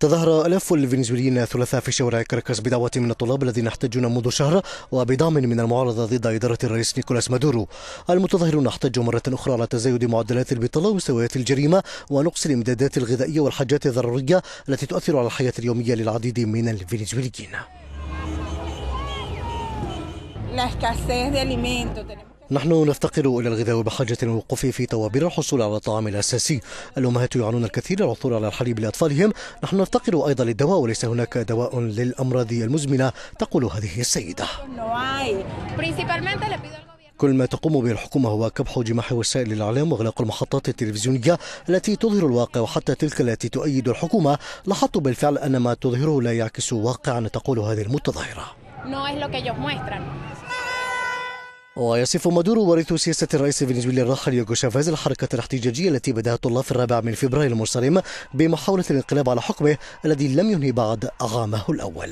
تظاهر آلاف الفنزويليين الثلاثاء في شوارع كاراكاس بدعوة من الطلاب الذين احتجون منذ شهر وبدعم من المعارضة ضد إدارة الرئيس نيكولاس مادورو المتظاهرون احتجوا مرة أخرى على تزايد معدلات البطالة ومستويات الجريمة ونقص الإمدادات الغذائية والحاجات الضرورية التي تؤثر على الحياة اليومية للعديد من الفنزويليين نحن نفتقر إلى الغذاء بحاجة للوقوف في طوابير الحصول على الطعام الأساسي الأمهات يعانون الكثير العثور على الحليب لأطفالهم نحن نفتقر أيضا للدواء وليس هناك دواء للأمراض المزمنة تقول هذه السيدة كل ما تقوم به الحكومة هو كبح جماح وسائل الإعلام وإغلاق المحطات التلفزيونية التي تظهر الواقع وحتى تلك التي تؤيد الحكومة لاحظت بالفعل أن ما تظهره لا يعكس واقعا تقول هذه المتظاهرة ويصف مادورو ورث سياسة الرئيس الفنزويلي الراحل يوغو شافاز الحركة الاحتجاجية التي بدأها الطلاب في الرابع من فبراير المنصرم بمحاولة الانقلاب على حكمه الذي لم ينهي بعد عامه الأول